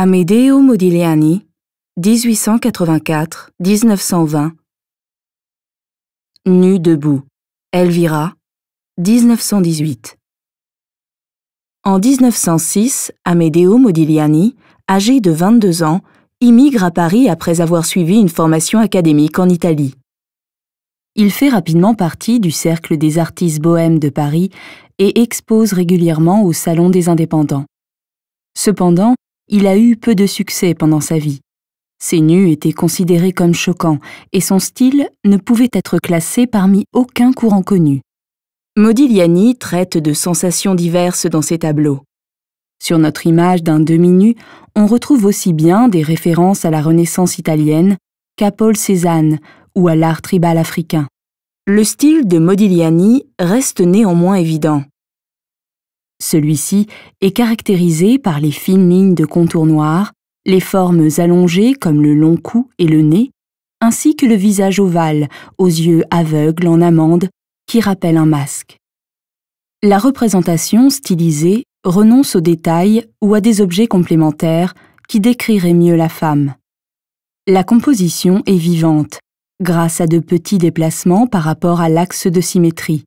Amedeo Modigliani, 1884-1920 Nu debout, Elvira, 1918 En 1906, Amedeo Modigliani, âgé de 22 ans, immigre à Paris après avoir suivi une formation académique en Italie. Il fait rapidement partie du cercle des artistes bohèmes de Paris et expose régulièrement au Salon des indépendants. Cependant, il a eu peu de succès pendant sa vie. Ses nus étaient considérés comme choquants et son style ne pouvait être classé parmi aucun courant connu. Modigliani traite de sensations diverses dans ses tableaux. Sur notre image d'un demi-nu, on retrouve aussi bien des références à la Renaissance italienne qu'à Paul Cézanne ou à l'art tribal africain. Le style de Modigliani reste néanmoins évident. Celui-ci est caractérisé par les fines lignes de contour noir, les formes allongées comme le long cou et le nez, ainsi que le visage ovale, aux yeux aveugles en amande, qui rappelle un masque. La représentation stylisée renonce aux détails ou à des objets complémentaires qui décriraient mieux la femme. La composition est vivante, grâce à de petits déplacements par rapport à l'axe de symétrie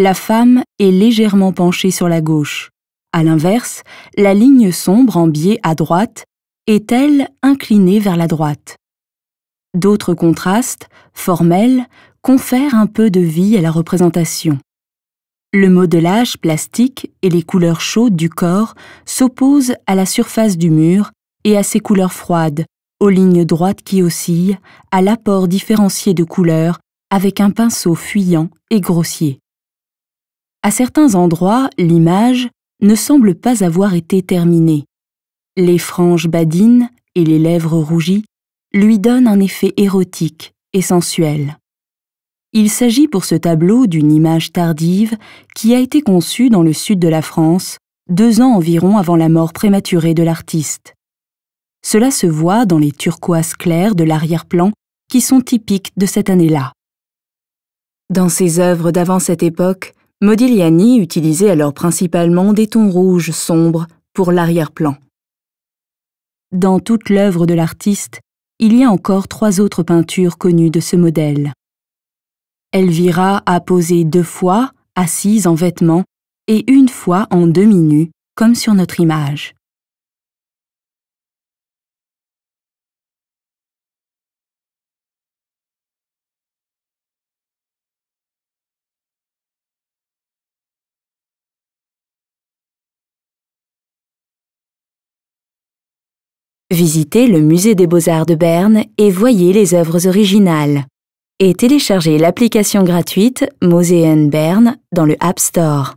la femme est légèrement penchée sur la gauche. À l'inverse, la ligne sombre en biais à droite est, elle, inclinée vers la droite. D'autres contrastes, formels, confèrent un peu de vie à la représentation. Le modelage plastique et les couleurs chaudes du corps s'opposent à la surface du mur et à ses couleurs froides, aux lignes droites qui oscillent, à l'apport différencié de couleurs avec un pinceau fuyant et grossier. À certains endroits, l'image ne semble pas avoir été terminée. Les franges badines et les lèvres rougies lui donnent un effet érotique et sensuel. Il s'agit pour ce tableau d'une image tardive qui a été conçue dans le sud de la France, deux ans environ avant la mort prématurée de l'artiste. Cela se voit dans les turquoises claires de l'arrière-plan qui sont typiques de cette année-là. Dans ses œuvres d'avant cette époque, Modigliani utilisait alors principalement des tons rouges sombres pour l'arrière-plan. Dans toute l'œuvre de l'artiste, il y a encore trois autres peintures connues de ce modèle. Elvira a posé deux fois, assise en vêtements, et une fois en demi-nu, comme sur notre image. visitez le musée des beaux-arts de Berne et voyez les œuvres originales. Et téléchargez l'application gratuite Museen Berne dans le App Store.